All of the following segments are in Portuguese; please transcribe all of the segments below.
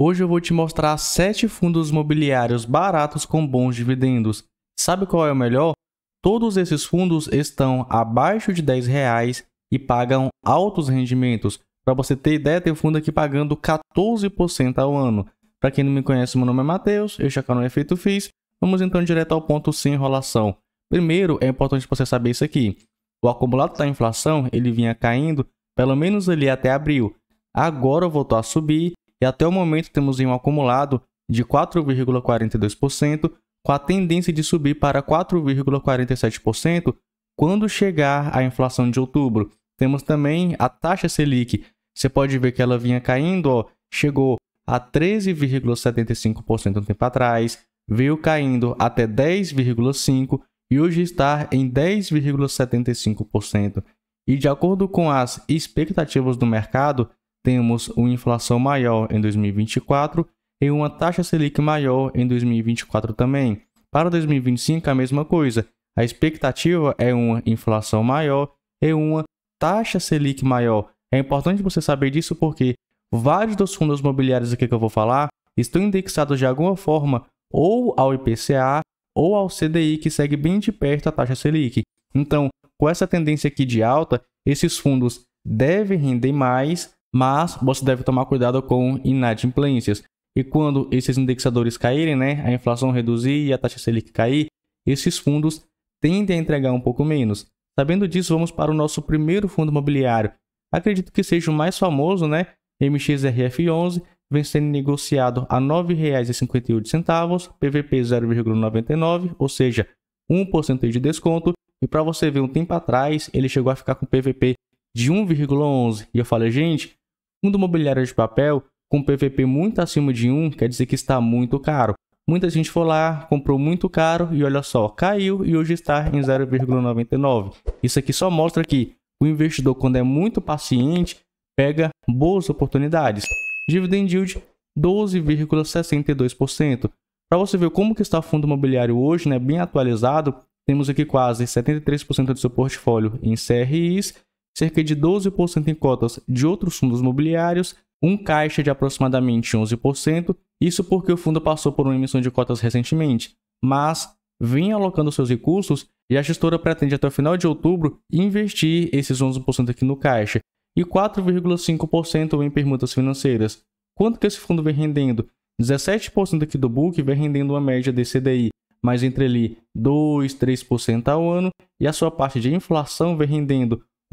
Hoje eu vou te mostrar 7 fundos imobiliários baratos com bons dividendos. Sabe qual é o melhor? Todos esses fundos estão abaixo de 10 reais e pagam altos rendimentos. Para você ter ideia, tem fundo aqui pagando 14% ao ano. Para quem não me conhece, meu nome é Matheus, este é o canal Efeito Fiz. Vamos então direto ao ponto sem enrolação. Primeiro, é importante você saber isso aqui. O acumulado da inflação, ele vinha caindo pelo menos ali até abril. Agora voltou a subir e até o momento temos em um acumulado de 4,42%, com a tendência de subir para 4,47% quando chegar a inflação de outubro. Temos também a taxa Selic. Você pode ver que ela vinha caindo, ó, chegou a 13,75% um tempo atrás, veio caindo até 10,5% e hoje está em 10,75%. E de acordo com as expectativas do mercado, temos uma inflação maior em 2024 e uma taxa Selic maior em 2024 também. Para 2025, a mesma coisa. A expectativa é uma inflação maior e uma taxa Selic maior. É importante você saber disso porque vários dos fundos imobiliários aqui que eu vou falar estão indexados de alguma forma ou ao IPCA ou ao CDI, que segue bem de perto a taxa Selic. Então, com essa tendência aqui de alta, esses fundos devem render mais mas você deve tomar cuidado com inadimplências. E quando esses indexadores caírem, né, a inflação reduzir e a taxa Selic cair, esses fundos tendem a entregar um pouco menos. Sabendo disso, vamos para o nosso primeiro fundo imobiliário. Acredito que seja o mais famoso, né? MXRF11, vem sendo negociado a R$ 9,58, PVP 0,99, ou seja, 1% de desconto. E para você ver um tempo atrás, ele chegou a ficar com PVP de 1,11. E eu falei, gente, Fundo imobiliário de papel com PVP muito acima de 1 quer dizer que está muito caro. Muita gente foi lá, comprou muito caro e olha só, caiu e hoje está em 0,99. Isso aqui só mostra que o investidor, quando é muito paciente, pega boas oportunidades. Dividend yield 12,62%. Para você ver como que está o fundo imobiliário hoje, né, bem atualizado, temos aqui quase 73% do seu portfólio em CRIs cerca de 12% em cotas de outros fundos mobiliários, um caixa de aproximadamente 11%, isso porque o fundo passou por uma emissão de cotas recentemente, mas vem alocando seus recursos e a gestora pretende até o final de outubro investir esses 11% aqui no caixa e 4,5% em permutas financeiras. Quanto que esse fundo vem rendendo? 17% aqui do book vem rendendo uma média de CDI, mas entre ali 2, 3% ao ano, e a sua parte de inflação vem rendendo 8,27%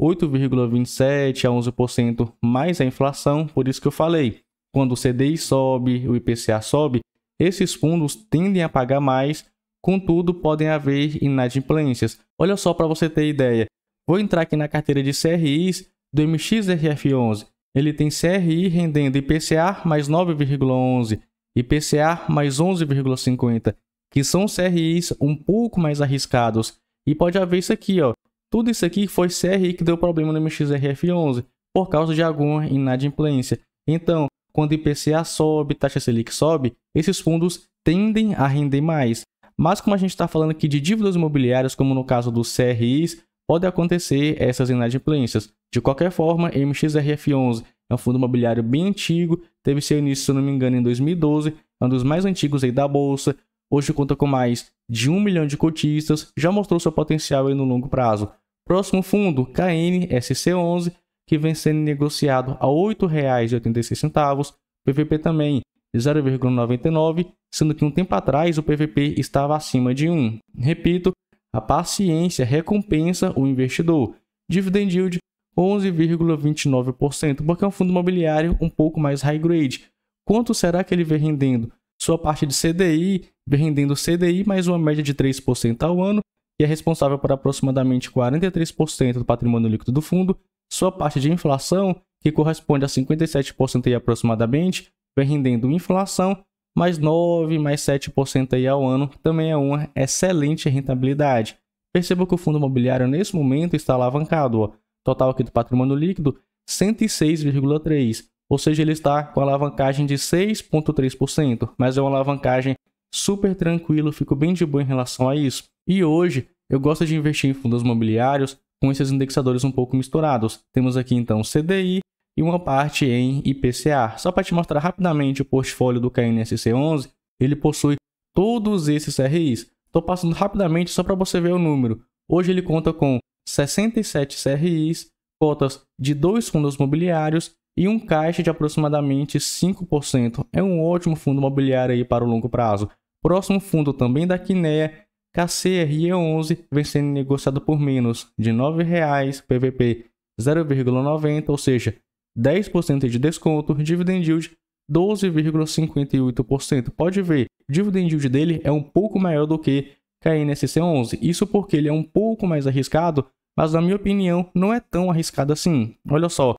a 11% mais a inflação, por isso que eu falei. Quando o CDI sobe, o IPCA sobe, esses fundos tendem a pagar mais, contudo, podem haver inadimplências. Olha só para você ter ideia. Vou entrar aqui na carteira de CRIs do MXRF11. Ele tem CRI rendendo IPCA mais 9,11, IPCA mais 11,50, que são CRIs um pouco mais arriscados. E pode haver isso aqui, ó, tudo isso aqui foi CRI que deu problema no MXRF11 por causa de alguma inadimplência. Então, quando IPCA sobe, taxa Selic sobe, esses fundos tendem a render mais. Mas como a gente está falando aqui de dívidas imobiliárias, como no caso dos CRIs, pode acontecer essas inadimplências. De qualquer forma, MXRF11 é um fundo imobiliário bem antigo, teve seu início, se não me engano, em 2012, é um dos mais antigos aí da bolsa, hoje conta com mais de um milhão de cotistas, já mostrou seu potencial no longo prazo. Próximo fundo, KNSC11, que vem sendo negociado a R$ 8,86. PVP também 0,99, sendo que um tempo atrás o PVP estava acima de 1. Repito, a paciência recompensa o investidor. Dividend yield 11,29%, porque é um fundo imobiliário um pouco mais high grade. Quanto será que ele vem rendendo? Sua parte de CDI vem rendendo CDI mais uma média de 3% ao ano e é responsável por aproximadamente 43% do patrimônio líquido do fundo. Sua parte de inflação, que corresponde a 57% aí aproximadamente, vem rendendo inflação mais 9, mais 7% aí ao ano, também é uma excelente rentabilidade. Perceba que o fundo imobiliário nesse momento está alavancado, ó. total aqui do patrimônio líquido 106,3, ou seja, ele está com alavancagem de 6,3%, mas é uma alavancagem super tranquila, fico bem de boa em relação a isso. E hoje eu gosto de investir em fundos imobiliários com esses indexadores um pouco misturados. Temos aqui então CDI e uma parte em IPCA. Só para te mostrar rapidamente o portfólio do KNSC11, ele possui todos esses RIs. Estou passando rapidamente só para você ver o número. Hoje ele conta com 67 CRIs, cotas de dois fundos imobiliários e um caixa de aproximadamente 5%. É um ótimo fundo imobiliário aí para o longo prazo. Próximo fundo também da Kinea, KCRE11 vem sendo negociado por menos de R$ 9,00, PVP 0,90, ou seja, 10% de desconto, dividend yield 12,58%. Pode ver, o dividend yield dele é um pouco maior do que KNSC11, isso porque ele é um pouco mais arriscado, mas na minha opinião não é tão arriscado assim. Olha só,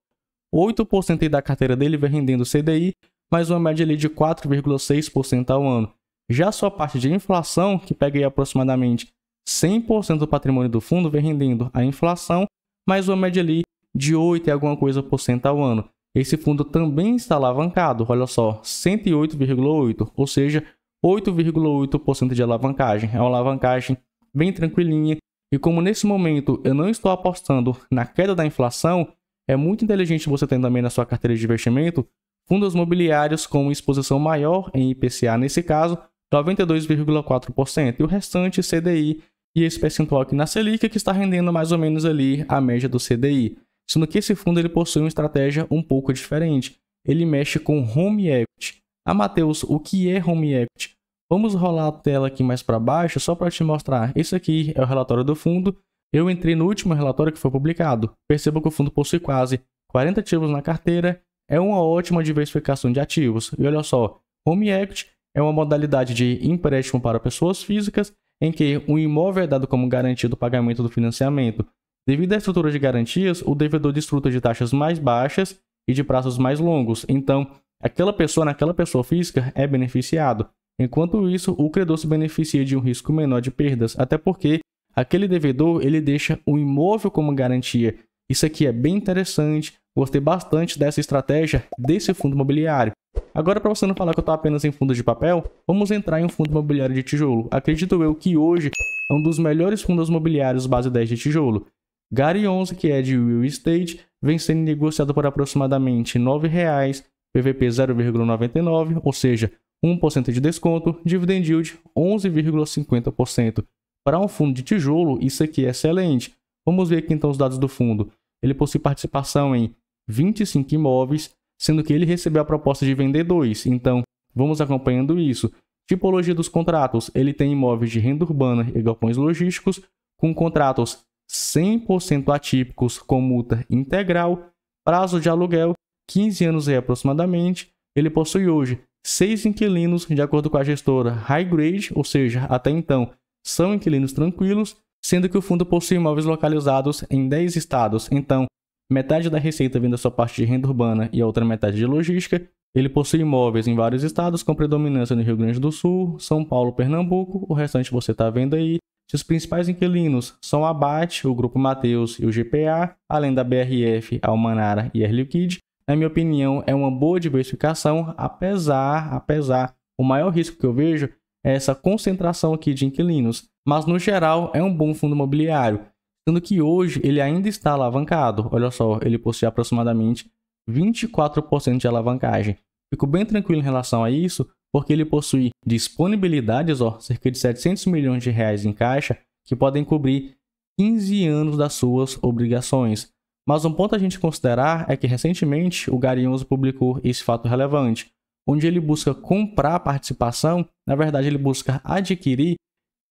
8% da carteira dele vem rendendo CDI, mais uma média ali de 4,6% ao ano. Já a sua parte de inflação, que pega aí aproximadamente 100% do patrimônio do fundo, vem rendendo a inflação mais uma média ali de 8 e alguma coisa por cento ao ano. Esse fundo também está alavancado, olha só, 108,8, ou seja, 8,8% de alavancagem. É uma alavancagem bem tranquilinha. E como nesse momento eu não estou apostando na queda da inflação, é muito inteligente você ter também na sua carteira de investimento fundos mobiliários com exposição maior em IPCA nesse caso, 92,4%, e o restante CDI e esse percentual aqui na Selic, que está rendendo mais ou menos ali a média do CDI. Sendo que esse fundo ele possui uma estratégia um pouco diferente. Ele mexe com home equity. Ah, Matheus, o que é home equity? Vamos rolar a tela aqui mais para baixo só para te mostrar. Isso aqui é o relatório do fundo. Eu entrei no último relatório que foi publicado. Perceba que o fundo possui quase 40 ativos na carteira. É uma ótima diversificação de ativos. E olha só, home equity é uma modalidade de empréstimo para pessoas físicas em que o um imóvel é dado como garantia do pagamento do financiamento. Devido à estrutura de garantias, o devedor desfruta de taxas mais baixas e de prazos mais longos. Então, aquela pessoa naquela pessoa física é beneficiado. Enquanto isso, o credor se beneficia de um risco menor de perdas, até porque aquele devedor ele deixa o imóvel como garantia. Isso aqui é bem interessante. Gostei bastante dessa estratégia desse fundo imobiliário. Agora, para você não falar que eu estou apenas em fundo de papel, vamos entrar em um fundo imobiliário de tijolo. Acredito eu que hoje é um dos melhores fundos imobiliários base 10 de tijolo. Gary 11, que é de Will Estate, vem sendo negociado por aproximadamente R$ 9,00, PVP 0,99, ou seja, 1% de desconto, dividend yield 11,50%. Para um fundo de tijolo, isso aqui é excelente. Vamos ver aqui então os dados do fundo. Ele possui participação em 25 imóveis, sendo que ele recebeu a proposta de vender dois. Então, vamos acompanhando isso. Tipologia dos contratos: ele tem imóveis de renda urbana e galpões logísticos, com contratos 100% atípicos com multa integral, prazo de aluguel 15 anos e aproximadamente. Ele possui hoje seis inquilinos, de acordo com a gestora High Grade, ou seja, até então são inquilinos tranquilos, sendo que o fundo possui imóveis localizados em 10 estados. Então, metade da receita vem da sua parte de renda urbana e a outra metade de logística. Ele possui imóveis em vários estados, com predominância no Rio Grande do Sul, São Paulo, Pernambuco. O restante você está vendo aí. Seus principais inquilinos são a BAT, o Grupo Mateus e o GPA, além da BRF, Almanara e Erlio Kid. Na minha opinião, é uma boa diversificação, apesar, apesar, o maior risco que eu vejo é essa concentração aqui de inquilinos. Mas no geral, é um bom fundo imobiliário sendo que hoje ele ainda está alavancado. Olha só, ele possui aproximadamente 24% de alavancagem. Fico bem tranquilo em relação a isso, porque ele possui disponibilidades, ó, cerca de 700 milhões de reais em caixa, que podem cobrir 15 anos das suas obrigações. Mas um ponto a gente considerar é que recentemente o Garinhoso publicou esse fato relevante, onde ele busca comprar participação, na verdade ele busca adquirir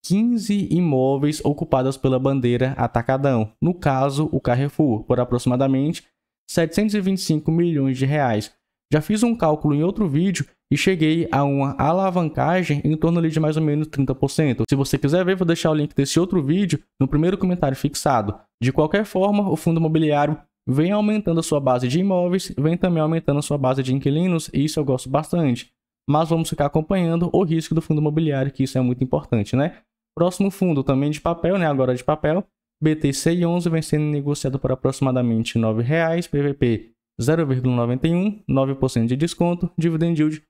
15 imóveis ocupados pela bandeira Atacadão, no caso o Carrefour, por aproximadamente 725 milhões de reais. Já fiz um cálculo em outro vídeo e cheguei a uma alavancagem em torno ali de mais ou menos 30%. Se você quiser ver, vou deixar o link desse outro vídeo no primeiro comentário fixado. De qualquer forma, o fundo imobiliário vem aumentando a sua base de imóveis, vem também aumentando a sua base de inquilinos, e isso eu gosto bastante. Mas vamos ficar acompanhando o risco do fundo imobiliário, que isso é muito importante, né? Próximo fundo também de papel, né? Agora de papel. BTC11 vem sendo negociado por aproximadamente R$ 9,00, PVP 0,91, 9% de desconto, dividend yield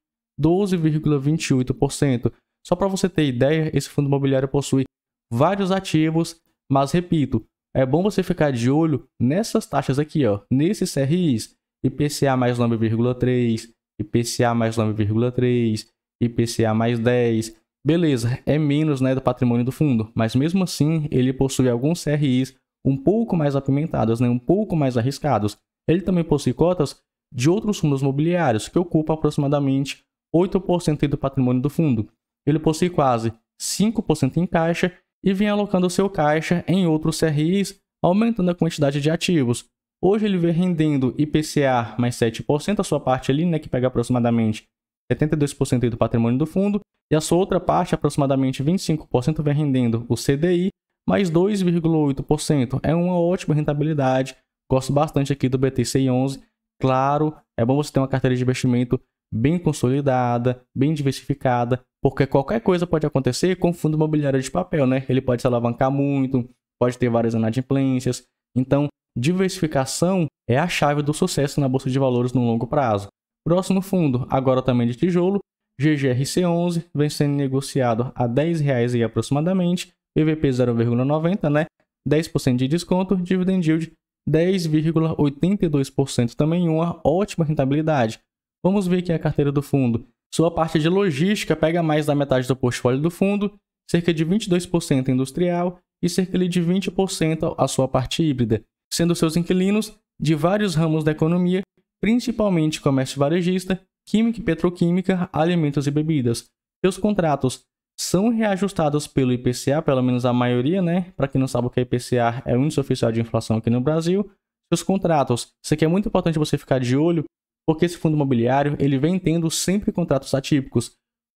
12,28%. Só para você ter ideia, esse fundo imobiliário possui vários ativos, mas repito, é bom você ficar de olho nessas taxas aqui, ó, nesses CRIs, IPCA mais 9,3, IPCA mais 9,3, IPCA mais 10, Beleza, é menos né, do patrimônio do fundo, mas mesmo assim ele possui alguns CRIs um pouco mais apimentados, né, um pouco mais arriscados. Ele também possui cotas de outros fundos mobiliários, que ocupa aproximadamente 8% do patrimônio do fundo. Ele possui quase 5% em caixa e vem alocando seu caixa em outros CRIs, aumentando a quantidade de ativos. Hoje ele vem rendendo IPCA mais 7%, a sua parte ali, né, que pega aproximadamente 72% do patrimônio do fundo, e a sua outra parte, aproximadamente 25%, vem rendendo o CDI, mais 2,8%. É uma ótima rentabilidade. Gosto bastante aqui do BTC11. Claro, é bom você ter uma carteira de investimento bem consolidada, bem diversificada, porque qualquer coisa pode acontecer com o fundo imobiliário de papel, né? Ele pode se alavancar muito, pode ter várias inadimplências. Então, diversificação é a chave do sucesso na bolsa de valores no longo prazo. Próximo fundo, agora também de tijolo, GGRC11 vem sendo negociado a R$ 10,00 aproximadamente, PVP 0,90, né? 10% de desconto, dividend yield 10,82% também uma ótima rentabilidade. Vamos ver aqui a carteira do fundo. Sua parte de logística pega mais da metade do portfólio do fundo, cerca de 22% industrial e cerca de 20% a sua parte híbrida, sendo seus inquilinos de vários ramos da economia, principalmente comércio varejista, química e petroquímica, alimentos e bebidas. Seus contratos são reajustados pelo IPCA, pelo menos a maioria, né? Para quem não sabe o que é IPCA, é o índice oficial de inflação aqui no Brasil. Seus contratos, isso aqui é muito importante você ficar de olho, porque esse fundo imobiliário, ele vem tendo sempre contratos atípicos.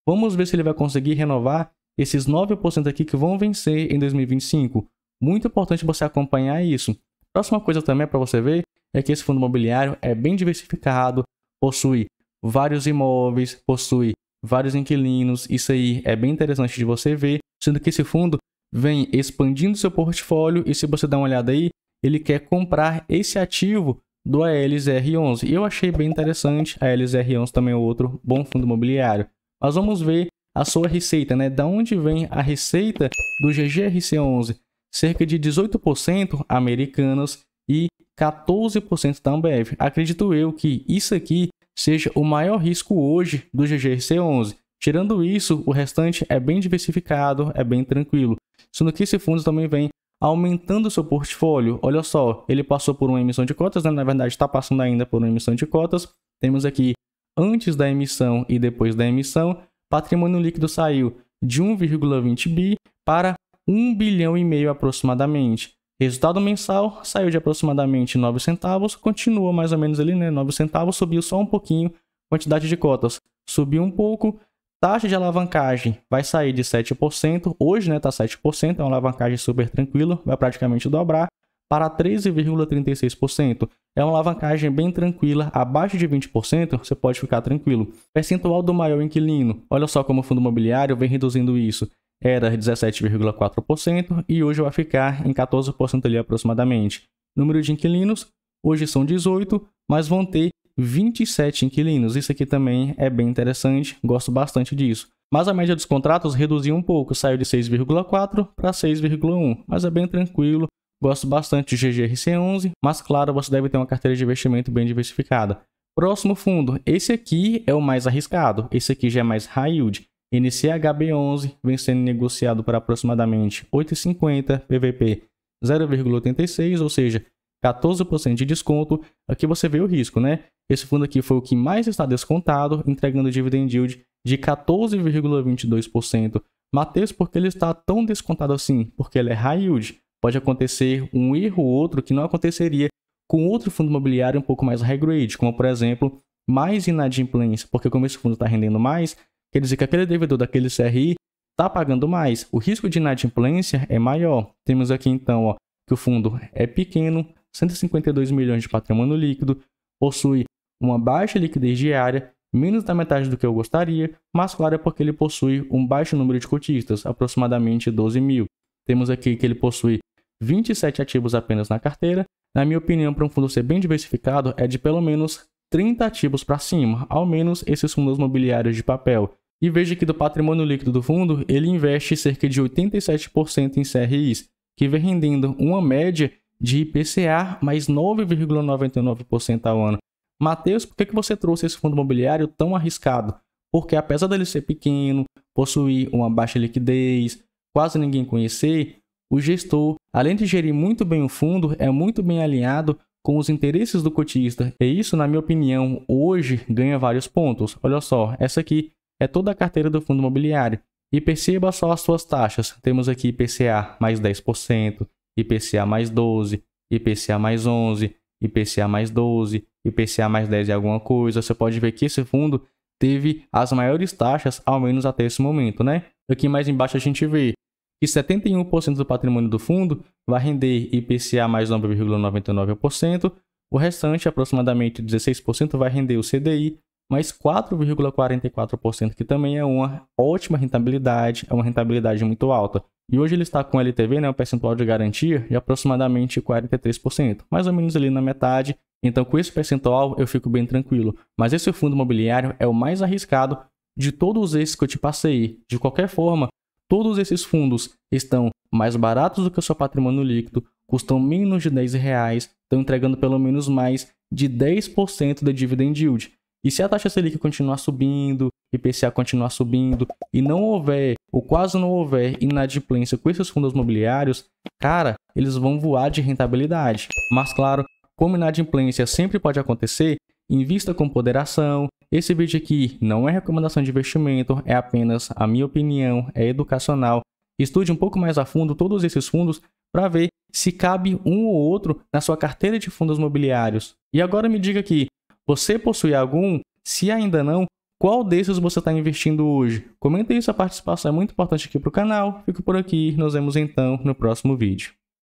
Vamos ver se ele vai conseguir renovar esses 9% aqui que vão vencer em 2025. Muito importante você acompanhar isso. Próxima coisa também é para você ver é que esse fundo imobiliário é bem diversificado, possui vários imóveis, possui vários inquilinos. Isso aí é bem interessante de você ver, sendo que esse fundo vem expandindo seu portfólio e se você dá uma olhada aí, ele quer comprar esse ativo do ALZR11. E eu achei bem interessante, a ALZR11 também é outro bom fundo imobiliário. Mas vamos ver a sua receita, né? Da onde vem a receita do GGRC11? Cerca de 18% americanas e 14% da Ambev. Acredito eu que isso aqui seja o maior risco hoje do GGRC11. Tirando isso, o restante é bem diversificado, é bem tranquilo. Sendo que esse fundo também vem aumentando seu portfólio. Olha só, ele passou por uma emissão de cotas, né? na verdade está passando ainda por uma emissão de cotas. Temos aqui antes da emissão e depois da emissão, patrimônio líquido saiu de 1,20 bi para 1 bilhão e meio aproximadamente. Resultado mensal saiu de aproximadamente 9 centavos, continua mais ou menos ali, né? 9 centavos, subiu só um pouquinho. Quantidade de cotas subiu um pouco. Taxa de alavancagem vai sair de 7%, hoje né, está 7%, é uma alavancagem super tranquila, vai praticamente dobrar para 13,36%. É uma alavancagem bem tranquila, abaixo de 20% você pode ficar tranquilo. Percentual do maior inquilino, olha só como o fundo imobiliário vem reduzindo isso era 17,4% e hoje vai ficar em 14% ali aproximadamente. Número de inquilinos, hoje são 18, mas vão ter 27 inquilinos. Isso aqui também é bem interessante, gosto bastante disso. Mas a média dos contratos reduziu um pouco, saiu de 6,4 para 6,1, mas é bem tranquilo. Gosto bastante de GGRC11, mas claro, você deve ter uma carteira de investimento bem diversificada. Próximo fundo, esse aqui é o mais arriscado, esse aqui já é mais high yield. NCHB11 vem sendo negociado por aproximadamente 8,50 PVP 0,86, ou seja, 14% de desconto. Aqui você vê o risco, né? Esse fundo aqui foi o que mais está descontado, entregando dividend yield de 14,22%. Matheus, por que ele está tão descontado assim? Porque ele é high yield. Pode acontecer um erro ou outro que não aconteceria com outro fundo imobiliário um pouco mais high grade, como por exemplo, mais inadimplência, porque como esse fundo está rendendo mais, Quer dizer que aquele devedor daquele CRI está pagando mais. O risco de inadimplência é maior. Temos aqui então ó, que o fundo é pequeno, 152 milhões de patrimônio líquido, possui uma baixa liquidez diária, menos da metade do que eu gostaria, mas claro é porque ele possui um baixo número de cotistas, aproximadamente 12 mil. Temos aqui que ele possui 27 ativos apenas na carteira. Na minha opinião, para um fundo ser bem diversificado, é de pelo menos 30 ativos para cima, ao menos esses fundos mobiliários de papel. E veja que do patrimônio líquido do fundo, ele investe cerca de 87% em CRIs, que vem rendendo uma média de IPCA mais 9,99% ao ano. Matheus, por que, que você trouxe esse fundo imobiliário tão arriscado? Porque apesar dele ser pequeno, possuir uma baixa liquidez, quase ninguém conhecer, o gestor, além de gerir muito bem o fundo, é muito bem alinhado com os interesses do cotista. E isso, na minha opinião, hoje ganha vários pontos. Olha só, essa aqui é toda a carteira do fundo imobiliário. E perceba só as suas taxas. Temos aqui IPCA mais 10%, IPCA mais 12%, IPCA mais 11%, IPCA mais 12%, IPCA mais 10 e alguma coisa. Você pode ver que esse fundo teve as maiores taxas, ao menos até esse momento, né? Aqui mais embaixo a gente vê que 71% do patrimônio do fundo vai render IPCA mais 9,99%, o restante, aproximadamente 16%, vai render o CDI mas 4,44%, que também é uma ótima rentabilidade, é uma rentabilidade muito alta. E hoje ele está com LTV, né, um percentual de garantia, de aproximadamente 43%, mais ou menos ali na metade. Então, com esse percentual, eu fico bem tranquilo. Mas esse fundo imobiliário é o mais arriscado de todos esses que eu te passei. De qualquer forma, todos esses fundos estão mais baratos do que o seu patrimônio líquido, custam menos de 10 reais, estão entregando pelo menos mais de 10% da dividend yield. E se a taxa Selic continuar subindo, IPCA continuar subindo, e não houver, ou quase não houver, inadimplência com esses fundos imobiliários, cara, eles vão voar de rentabilidade. Mas claro, como inadimplência sempre pode acontecer, invista com ponderação. Esse vídeo aqui não é recomendação de investimento, é apenas a minha opinião, é educacional. Estude um pouco mais a fundo todos esses fundos para ver se cabe um ou outro na sua carteira de fundos imobiliários. E agora me diga aqui, você possui algum? Se ainda não, qual desses você está investindo hoje? Comenta aí, sua participação é muito importante aqui para o canal. Fico por aqui, nos vemos então no próximo vídeo.